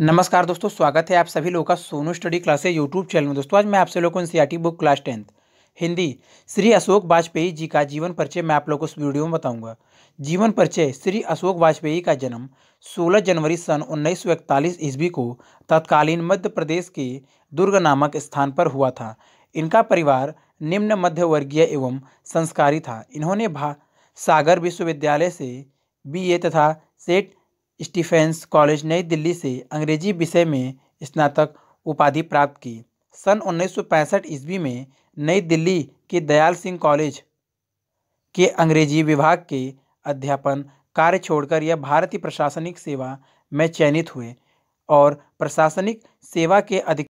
नमस्कार दोस्तों स्वागत है आप सभी लोगों का Sonu study classes YouTube channel में दोस्तों आज मैं आप सभी लोगों को NCERT book class tenth Hindi Shri Ashok Vajpeyi ji का जीवन परिचय मैं आप लोग को इस वीडियो में बताऊंगा जीवन परिचय श्री अशोक वाजपेयी का जन्म 16 जनवरी सन उन्नीस सौ इकतालीस ईस्वी को तत्कालीन मध्य प्रदेश के दुर्ग नामक स्थान पर हुआ था इनका परिवार निम्न मध्यवर्गीय एवं संस्कारी था इन्होंने सागर विश्वविद्यालय से बी तथा सेठ स्टीफेंस कॉलेज नई दिल्ली से अंग्रेजी विषय में स्नातक उपाधि प्राप्त की सन उन्नीस सौ ईस्वी में नई दिल्ली के दयाल सिंह कॉलेज के अंग्रेजी विभाग के अध्यापन कार्य छोड़कर यह भारतीय प्रशासनिक सेवा में चयनित हुए और प्रशासनिक सेवा के अधिक